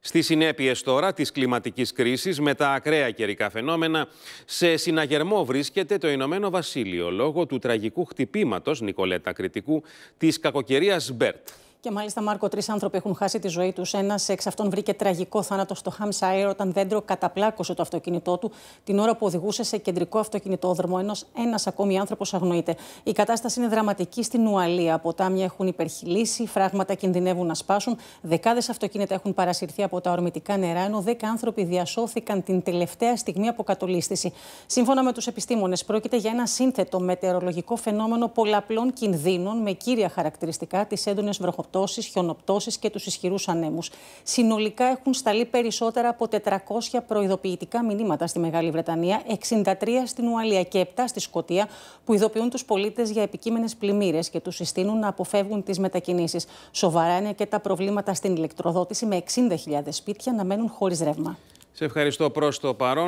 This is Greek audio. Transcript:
Στις συνέπειες τώρα της κλιματικής κρίσης με τα ακραία καιρικά φαινόμενα, σε συναγερμό βρίσκεται το Ηνωμένο Βασίλειο λόγω του τραγικού χτυπήματος Νικολέτα Κρητικού της κακοκαιρίας Μπέρτ. Και μάλιστα, Μάρκο, τρεις άνθρωποι έχουν χάσει τη ζωή τους. Ένας εξ αυτών βρήκε τραγικό θάνατο στο Χάμσαϊρ όταν δέντρο καταπλάκωσε το αυτοκίνητό του την ώρα που οδηγούσε σε κεντρικό αυτοκινητόδρομο, Ένα ένας ακόμη άνθρωπος αγνοείται. Η κατάσταση είναι δραματική στην Ουαλία. Ποτάμια έχουν υπερχιλήσει, φράγματα κινδυνεύουν να σπάσουν, δεκάδες αυτοκίνητα έχουν παρασυρθεί από τα ορμητικά νερά, ενώ δέκα άνθρωποι διασώθηκαν την τελευταία στιγμή από κατολίσθηση. Σύμφωνα με τους επιστήμονες, πρόκειται για ένα σύνθετο μετεωρολογικό φαινόμενο πολλαπλών κινδύνων με κύρια χαρακτηριστικά τις έντονες βροχοπτώσεις χιονοπτώσεις και τους ισχυρούς ανέμους. Συνολικά έχουν σταλεί περισσότερα από 400 προειδοποιητικά μηνύματα στη Μεγάλη Βρετανία, 63 στην Ουαλία και 7 στη Σκωτία, που ειδοποιούν τους πολίτες για επικείμενες πλημμύρες και τους συστήνουν να αποφεύγουν τις μετακινήσεις. Σοβαρά είναι και τα προβλήματα στην ηλεκτροδότηση, με 60.000 σπίτια να μένουν χωρίς ρεύμα. Σε ευχαριστώ προς το παρόν.